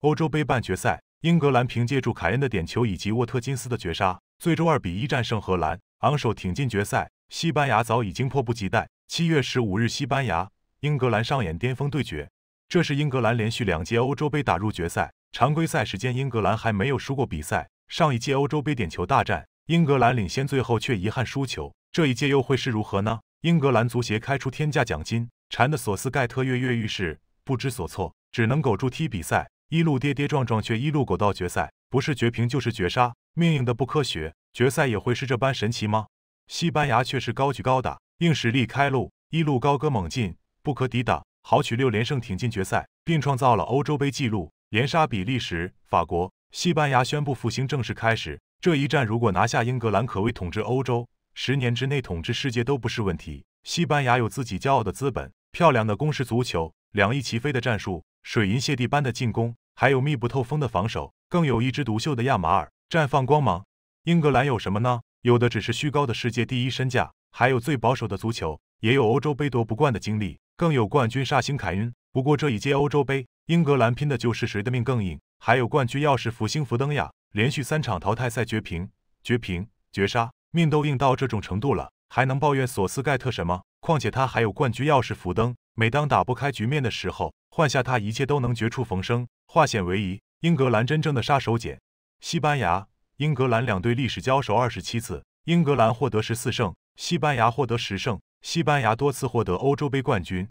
欧洲杯半决赛，英格兰凭借住凯恩的点球以及沃特金斯的绝杀，最终二比一战胜荷兰，昂首挺进决赛。西班牙早已经迫不及待。七月十五日，西班牙、英格兰上演巅峰对决。这是英格兰连续两届欧洲杯打入决赛。常规赛时间，英格兰还没有输过比赛。上一届欧洲杯点球大战，英格兰领先，最后却遗憾输球。这一届又会是如何呢？英格兰足协开出天价奖金，馋得索斯盖特跃跃欲试，不知所措，只能苟住踢比赛。一路跌跌撞撞，却一路苟到决赛，不是绝平就是绝杀，命硬的不科学，决赛也会是这般神奇吗？西班牙却是高举高打，硬实力开路，一路高歌猛进，不可抵挡，豪取六连胜挺进决赛，并创造了欧洲杯纪录，连杀比利时、法国，西班牙宣布复兴正式开始。这一战如果拿下英格兰，可谓统治欧洲，十年之内统治世界都不是问题。西班牙有自己骄傲的资本，漂亮的攻势足球，两翼齐飞的战术。水银泻地般的进攻，还有密不透风的防守，更有一枝独秀的亚马尔绽放光芒。英格兰有什么呢？有的只是虚高的世界第一身价，还有最保守的足球，也有欧洲杯夺不冠的经历，更有冠军煞星凯恩。不过这一届欧洲杯，英格兰拼的就是谁的命更硬，还有冠军钥匙福星福登呀，连续三场淘汰赛绝平、绝平、绝杀，命都硬到这种程度了，还能抱怨索斯盖特什么？况且他还有冠军钥匙福登。每当打不开局面的时候，换下他，一切都能绝处逢生，化险为夷。英格兰真正的杀手锏。西班牙、英格兰两队历史交手二十七次，英格兰获得十四胜，西班牙获得十胜。西班牙多次获得欧洲杯冠军。